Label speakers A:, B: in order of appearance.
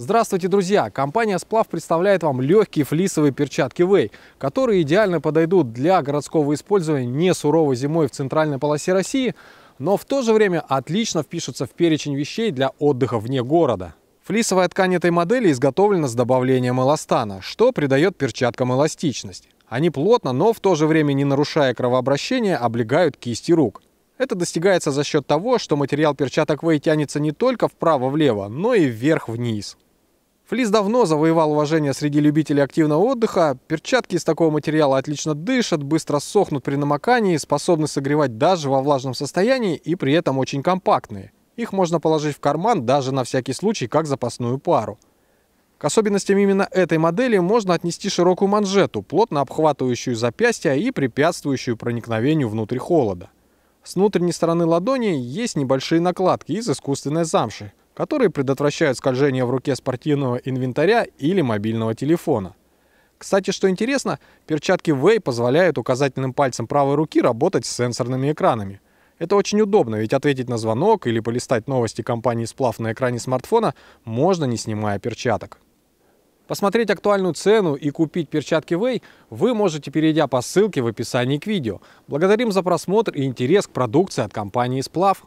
A: Здравствуйте, друзья! Компания «Сплав» представляет вам легкие флисовые перчатки Way, которые идеально подойдут для городского использования не суровой зимой в центральной полосе России, но в то же время отлично впишутся в перечень вещей для отдыха вне города. Флисовая ткань этой модели изготовлена с добавлением эластана, что придает перчаткам эластичность. Они плотно, но в то же время не нарушая кровообращение, облегают кисти рук. Это достигается за счет того, что материал перчаток Вэй тянется не только вправо-влево, но и вверх-вниз. Флис давно завоевал уважение среди любителей активного отдыха. Перчатки из такого материала отлично дышат, быстро сохнут при намокании, способны согревать даже во влажном состоянии и при этом очень компактные. Их можно положить в карман даже на всякий случай, как запасную пару. К особенностям именно этой модели можно отнести широкую манжету, плотно обхватывающую запястья и препятствующую проникновению внутрь холода. С внутренней стороны ладони есть небольшие накладки из искусственной замши, которые предотвращают скольжение в руке спортивного инвентаря или мобильного телефона. Кстати, что интересно, перчатки Way позволяют указательным пальцем правой руки работать с сенсорными экранами. Это очень удобно, ведь ответить на звонок или полистать новости компании «Сплав» на экране смартфона можно, не снимая перчаток. Посмотреть актуальную цену и купить перчатки Way вы можете, перейдя по ссылке в описании к видео. Благодарим за просмотр и интерес к продукции от компании «Сплав».